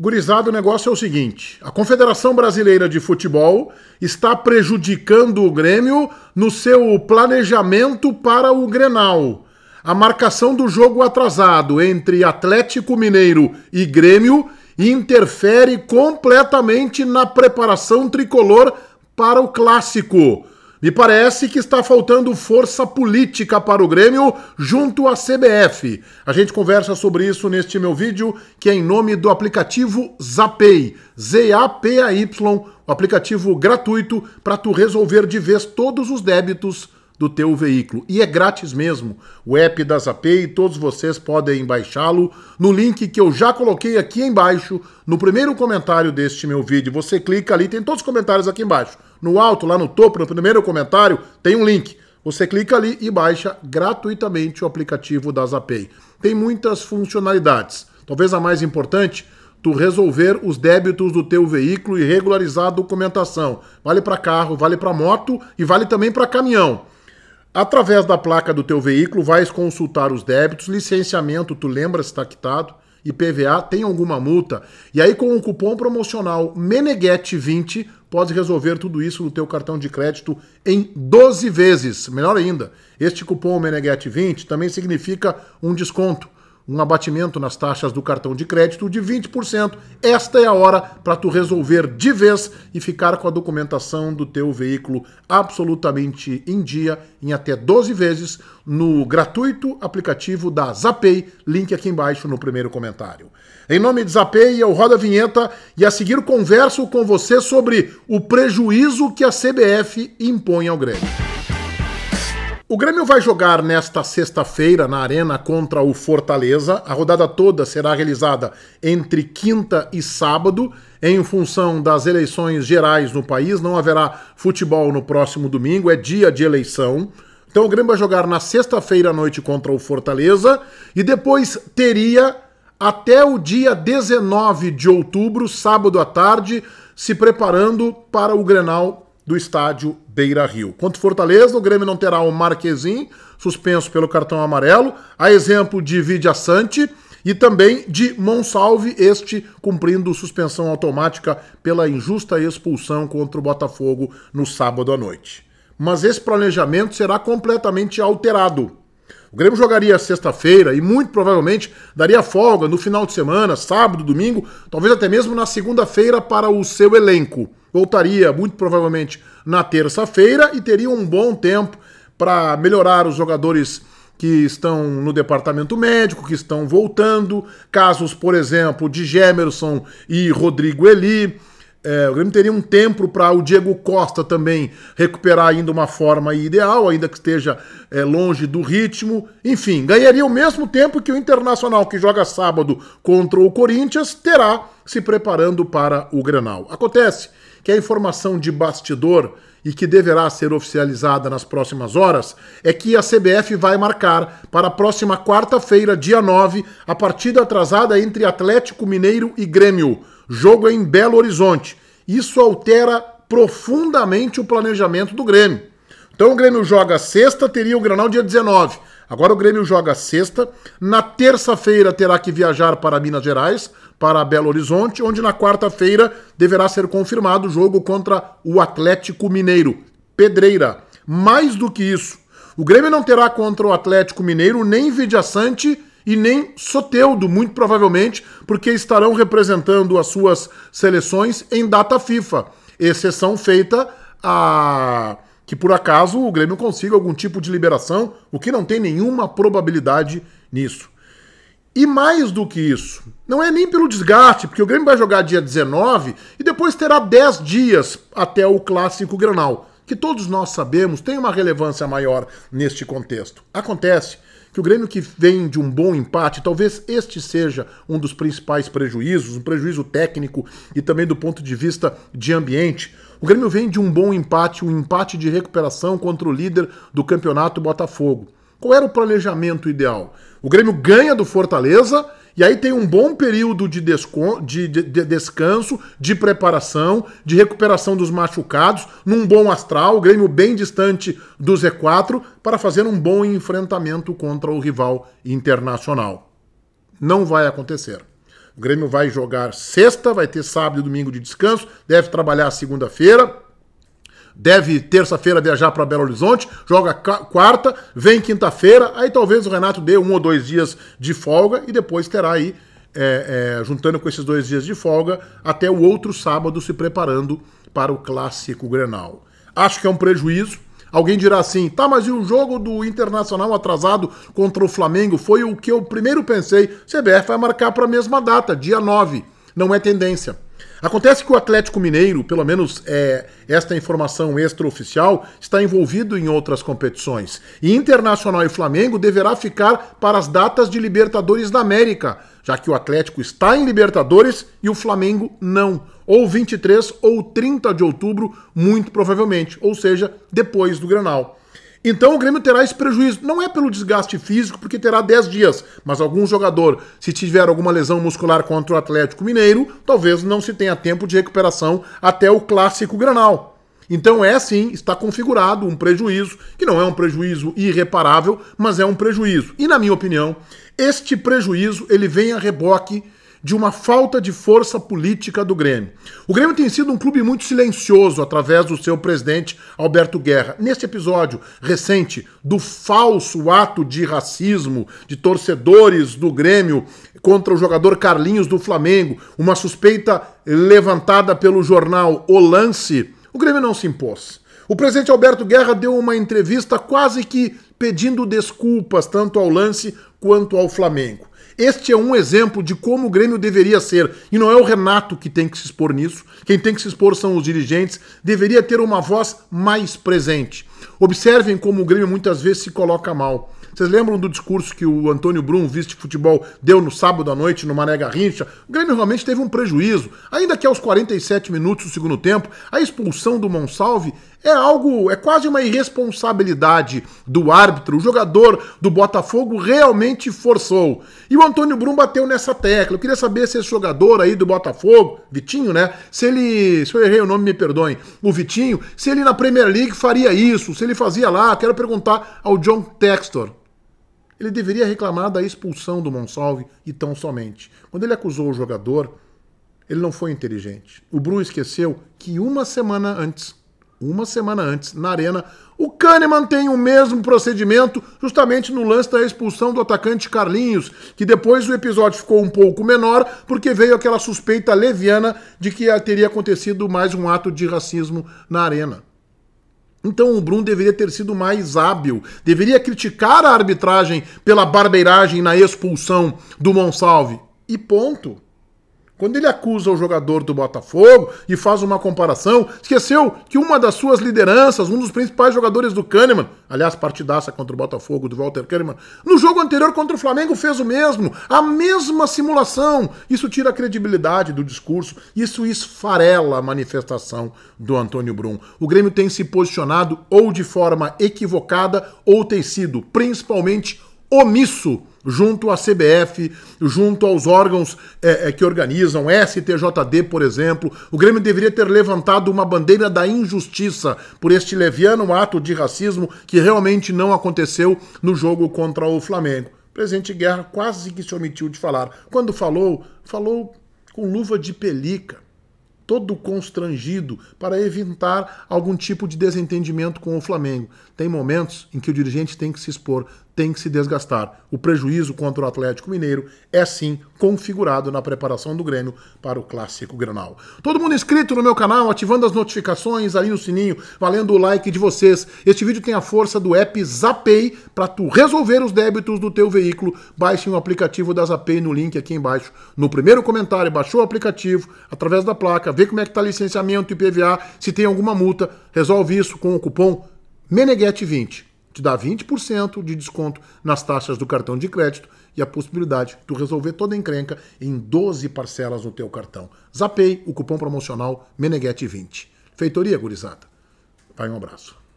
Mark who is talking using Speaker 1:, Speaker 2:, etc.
Speaker 1: Gurizado, o negócio é o seguinte: a Confederação Brasileira de Futebol está prejudicando o Grêmio no seu planejamento para o Grenal. A marcação do jogo atrasado entre Atlético Mineiro e Grêmio interfere completamente na preparação tricolor para o clássico. Me parece que está faltando força política para o Grêmio junto à CBF. A gente conversa sobre isso neste meu vídeo, que é em nome do aplicativo Zapay, Z-A-P-A-Y, o aplicativo gratuito para tu resolver de vez todos os débitos do teu veículo. E é grátis mesmo. O app da Zapay, todos vocês podem baixá-lo no link que eu já coloquei aqui embaixo, no primeiro comentário deste meu vídeo. Você clica ali, tem todos os comentários aqui embaixo. No alto, lá no topo, no primeiro comentário, tem um link. Você clica ali e baixa gratuitamente o aplicativo da Zapay. Tem muitas funcionalidades. Talvez a mais importante, tu resolver os débitos do teu veículo e regularizar a documentação. Vale para carro, vale para moto e vale também para caminhão. Através da placa do teu veículo, vais consultar os débitos, licenciamento, tu lembra se está quitado, IPVA, tem alguma multa. E aí com o cupom promocional Meneguete20, podes resolver tudo isso no teu cartão de crédito em 12 vezes. Melhor ainda, este cupom Meneguete20 também significa um desconto um abatimento nas taxas do cartão de crédito de 20%. Esta é a hora para tu resolver de vez e ficar com a documentação do teu veículo absolutamente em dia em até 12 vezes no gratuito aplicativo da Zapay, link aqui embaixo no primeiro comentário. Em nome de Zapay, eu rodo a vinheta e a seguir converso com você sobre o prejuízo que a CBF impõe ao Grêmio. O Grêmio vai jogar nesta sexta-feira na Arena contra o Fortaleza. A rodada toda será realizada entre quinta e sábado, em função das eleições gerais no país. Não haverá futebol no próximo domingo, é dia de eleição. Então o Grêmio vai jogar na sexta-feira à noite contra o Fortaleza e depois teria até o dia 19 de outubro, sábado à tarde, se preparando para o Grenal do estádio Beira Rio. Quanto Fortaleza, o Grêmio não terá o Marquezin, suspenso pelo cartão amarelo, a exemplo de Vidia Sante e também de Monsalve, este cumprindo suspensão automática pela injusta expulsão contra o Botafogo no sábado à noite. Mas esse planejamento será completamente alterado o Grêmio jogaria sexta-feira e muito provavelmente daria folga no final de semana, sábado, domingo, talvez até mesmo na segunda-feira para o seu elenco. Voltaria muito provavelmente na terça-feira e teria um bom tempo para melhorar os jogadores que estão no departamento médico, que estão voltando, casos, por exemplo, de Gemerson e Rodrigo Eli, é, o Grêmio teria um tempo para o Diego Costa também recuperar ainda uma forma ideal, ainda que esteja é, longe do ritmo. Enfim, ganharia o mesmo tempo que o Internacional, que joga sábado contra o Corinthians, terá se preparando para o Grenal. Acontece que a informação de bastidor e que deverá ser oficializada nas próximas horas é que a CBF vai marcar para a próxima quarta-feira, dia 9, a partida atrasada entre Atlético Mineiro e Grêmio Jogo é em Belo Horizonte. Isso altera profundamente o planejamento do Grêmio. Então o Grêmio joga sexta, teria o Granal dia 19. Agora o Grêmio joga sexta. Na terça-feira terá que viajar para Minas Gerais, para Belo Horizonte, onde na quarta-feira deverá ser confirmado o jogo contra o Atlético Mineiro. Pedreira. Mais do que isso, o Grêmio não terá contra o Atlético Mineiro nem Vidiaçante e nem Soteudo, muito provavelmente, porque estarão representando as suas seleções em data FIFA, exceção feita a que por acaso o Grêmio consiga algum tipo de liberação, o que não tem nenhuma probabilidade nisso. E mais do que isso, não é nem pelo desgaste, porque o Grêmio vai jogar dia 19 e depois terá 10 dias até o clássico Granal, que todos nós sabemos tem uma relevância maior neste contexto. Acontece que o Grêmio que vem de um bom empate, talvez este seja um dos principais prejuízos, um prejuízo técnico e também do ponto de vista de ambiente. O Grêmio vem de um bom empate, um empate de recuperação contra o líder do campeonato Botafogo. Qual era o planejamento ideal? O Grêmio ganha do Fortaleza e aí tem um bom período de, de, de, de descanso, de preparação, de recuperação dos machucados, num bom astral, o Grêmio bem distante do Z4, para fazer um bom enfrentamento contra o rival internacional. Não vai acontecer. O Grêmio vai jogar sexta, vai ter sábado e domingo de descanso, deve trabalhar segunda-feira deve terça-feira viajar para Belo Horizonte, joga quarta, vem quinta-feira, aí talvez o Renato dê um ou dois dias de folga e depois terá aí, é, é, juntando com esses dois dias de folga, até o outro sábado se preparando para o clássico Grenal. Acho que é um prejuízo. Alguém dirá assim, tá, mas e o jogo do Internacional atrasado contra o Flamengo foi o que eu primeiro pensei. CBF vai marcar para a mesma data, dia 9. Não é tendência. Acontece que o Atlético Mineiro, pelo menos é, esta informação extraoficial, está envolvido em outras competições. E Internacional e Flamengo deverá ficar para as datas de Libertadores da América, já que o Atlético está em Libertadores e o Flamengo não. Ou 23 ou 30 de outubro, muito provavelmente, ou seja, depois do Granal. Então o Grêmio terá esse prejuízo. Não é pelo desgaste físico, porque terá 10 dias, mas algum jogador, se tiver alguma lesão muscular contra o Atlético Mineiro, talvez não se tenha tempo de recuperação até o clássico Granal. Então é sim, está configurado um prejuízo, que não é um prejuízo irreparável, mas é um prejuízo. E na minha opinião, este prejuízo ele vem a reboque de uma falta de força política do Grêmio. O Grêmio tem sido um clube muito silencioso através do seu presidente Alberto Guerra. Neste episódio recente do falso ato de racismo de torcedores do Grêmio contra o jogador Carlinhos do Flamengo, uma suspeita levantada pelo jornal O Lance, o Grêmio não se impôs. O presidente Alberto Guerra deu uma entrevista quase que pedindo desculpas tanto ao Lance quanto ao Flamengo. Este é um exemplo de como o Grêmio deveria ser. E não é o Renato que tem que se expor nisso. Quem tem que se expor são os dirigentes. Deveria ter uma voz mais presente. Observem como o Grêmio muitas vezes se coloca mal. Vocês lembram do discurso que o Antônio Brum, vice-futebol, deu no sábado à noite no Mané Garrincha? O Grêmio realmente teve um prejuízo. Ainda que aos 47 minutos do segundo tempo, a expulsão do Monsalve é algo, é quase uma irresponsabilidade do árbitro. O jogador do Botafogo realmente forçou. E o Antônio Brum bateu nessa tecla. Eu queria saber se esse jogador aí do Botafogo, Vitinho, né? Se ele, se eu errei o nome, me perdoem, o Vitinho, se ele na Premier League faria isso, se ele fazia lá. Quero perguntar ao John Textor. Ele deveria reclamar da expulsão do Monsalve e tão somente. Quando ele acusou o jogador, ele não foi inteligente. O Brum esqueceu que uma semana antes uma semana antes, na Arena, o Kahneman tem o mesmo procedimento, justamente no lance da expulsão do atacante Carlinhos, que depois o episódio ficou um pouco menor, porque veio aquela suspeita leviana de que teria acontecido mais um ato de racismo na Arena. Então o Bruno deveria ter sido mais hábil, deveria criticar a arbitragem pela barbeiragem na expulsão do Monsalve. E ponto. Quando ele acusa o jogador do Botafogo e faz uma comparação, esqueceu que uma das suas lideranças, um dos principais jogadores do Kahneman, aliás, partidaça contra o Botafogo do Walter Kahneman, no jogo anterior contra o Flamengo fez o mesmo, a mesma simulação. Isso tira a credibilidade do discurso, isso esfarela a manifestação do Antônio Brum. O Grêmio tem se posicionado ou de forma equivocada ou tem sido, principalmente, omisso junto à CBF, junto aos órgãos é, é, que organizam, STJD, por exemplo. O Grêmio deveria ter levantado uma bandeira da injustiça por este leviano ato de racismo que realmente não aconteceu no jogo contra o Flamengo. O presidente Guerra quase que se omitiu de falar. Quando falou, falou com luva de pelica. Todo constrangido para evitar algum tipo de desentendimento com o Flamengo. Tem momentos em que o dirigente tem que se expor, tem que se desgastar. O prejuízo contra o Atlético Mineiro é sim configurado na preparação do Grêmio para o Clássico Granal. Todo mundo inscrito no meu canal, ativando as notificações ali no sininho, valendo o like de vocês. Este vídeo tem a força do app Zapay para tu resolver os débitos do teu veículo. Baixe o um aplicativo da Zapay no link aqui embaixo, no primeiro comentário, baixou o aplicativo, através da placa, vê como é que tá licenciamento e PVA, se tem alguma multa, resolve isso com o cupom Meneguete20 te dá 20% de desconto nas taxas do cartão de crédito e a possibilidade de tu resolver toda a encrenca em 12 parcelas no teu cartão. Zapei o cupom promocional Meneguete20. Feitoria, gurizada. Vai um abraço.